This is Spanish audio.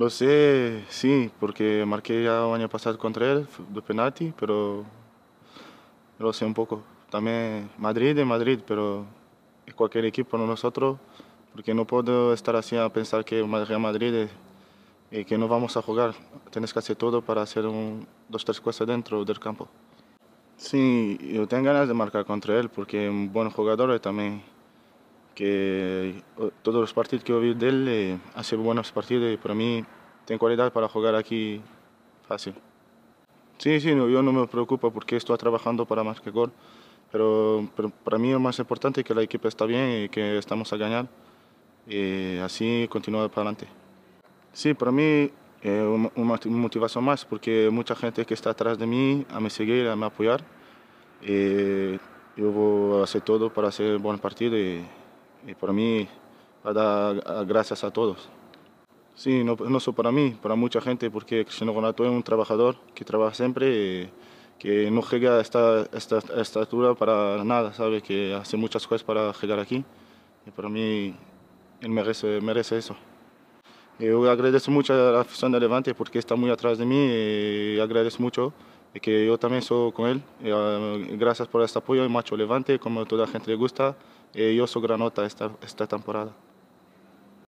Lo sé, sí, porque marqué ya el año pasado contra él, de penalti, pero lo sé un poco. También Madrid de Madrid, pero es cualquier equipo, no nosotros, porque no puedo estar así a pensar que Real Madrid es y eh, que no vamos a jugar. Tienes que hacer todo para hacer un, dos, tres cosas dentro del campo. Sí, yo tengo ganas de marcar contra él porque es un buen jugador y también que todos los partidos que he visto de él eh, hace buenos partidos y para mí tiene cualidad para jugar aquí fácil. Sí, sí, no, yo no me preocupo porque estoy trabajando para más que gol, pero, para mí lo más importante es que la equipa está bien y que estamos a ganar y así continuar para adelante. Sí, para mí es eh, una motivación más porque mucha gente que está atrás de mí a me seguir, a me apoyar. Eh, yo voy a hacer todo para hacer un buen partido y y para mí, para dar gracias a todos. Sí, no, no, solo para mí, para mucha gente, porque Cristiano Ronaldo es un trabajador que trabaja siempre, y que no llega a esta, esta, estatura para nada, sabe que hace muchas cosas para llegar aquí. Y para mí, él merece, merece eso. Eh, yo agradezco mucho a la afición de Levante porque está muy atrás de mí y eh, agradezco mucho que yo también soy con él. Eh, gracias por este apoyo y Macho Levante, como toda la gente le gusta. Eh, yo soy Granota esta, esta temporada.